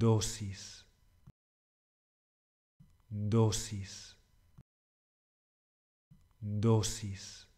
dosis, dosis, dosis.